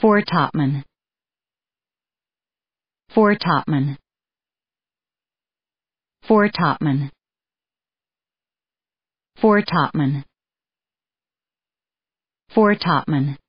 Four Topman. Four Topman. Four Topman. Four Topman. Four Topman.